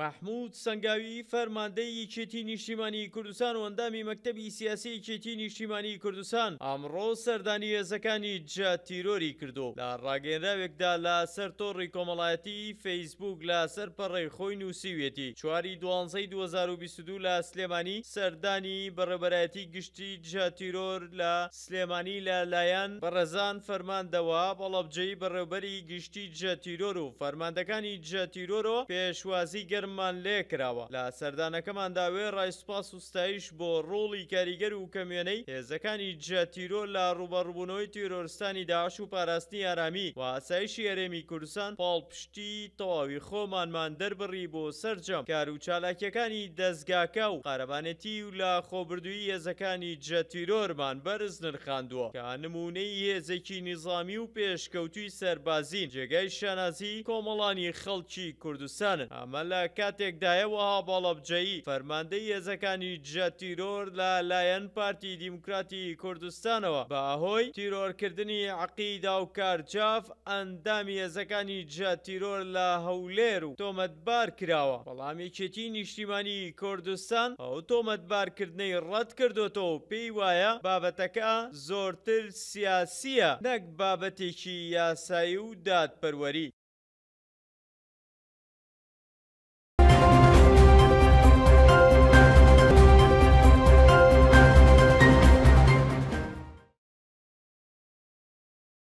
مححمود سنگاوی فەرماندەی چێتی نیشتیمانی کوردستان و ئەندامی مەکتبی سیاسی چێتی نیشتیمانی کوردستان ئامڕۆ سەردانی هێزەکانی جاتیرۆری کردو لە ڕاگەنراوێکدا لە سەر تۆڕی کۆمەڵایەتی فەیسبوک لە سەرپەڕێ خۆی نووسیوێتی چواری دوانزەی 2022 لە سلێمانی سەردانی بەڕێبەرەتی گشتی جاتیرۆر لە سلێمانی لە لایەن بەڕێزان فەرماندەوە بەڵەبجەی بەڕێبەری گشتی جەتیرۆر و فەرماندەکانی جەتیرۆرۆ پێشوازی گەرم هەرممان لێکراوە لە سەردانەکەماندا وێ ڕایسپاس وستایش بۆ ڕۆڵی کاریگەر و کەمێنەی هێزەکانی جەتیرۆ لە ڕوبەڕبوونەوەی تیرۆرستانی داعش و پاراستنی ئارامی و ئاسایشی ئەرێمی کوردستان پاڵپشتی تەواوی خۆمانمان دەربڕی بۆ سرجەم کار و چالاکیەکانی دەستگاکە و قارەبانەتی و لە خۆبردووی هێزەکانی جەتیرۆرمان بەرز نرخاندووە کە نمونەی هێزێکی نیزامی و پێشکەوتوی سەربازین جێگای شانازی کۆمەڵانی خەڵکی کوردستانن ئەمە لە کاتێکدایەوەها بەڵەبجەیی فەرماندەی هێزەکانی جە تیرۆر لە لایەن پارتی دیموکراتی کوردستانەوە بە ئاهۆی تیرۆرکردنی عقیدا و کارچاف ئەندامی هێزەکانی جە تیرۆر لە هەولێر و تۆمەتبار کراوە بەڵامێکێتی نیشتیمانی کوردستان ئەو تۆمەتبارکردنەی ڕەت کردوەوە پێی وایە بابەتەکە زۆرتر سیاسیە نەک بابەتێکی یاسایی و دادپەروەری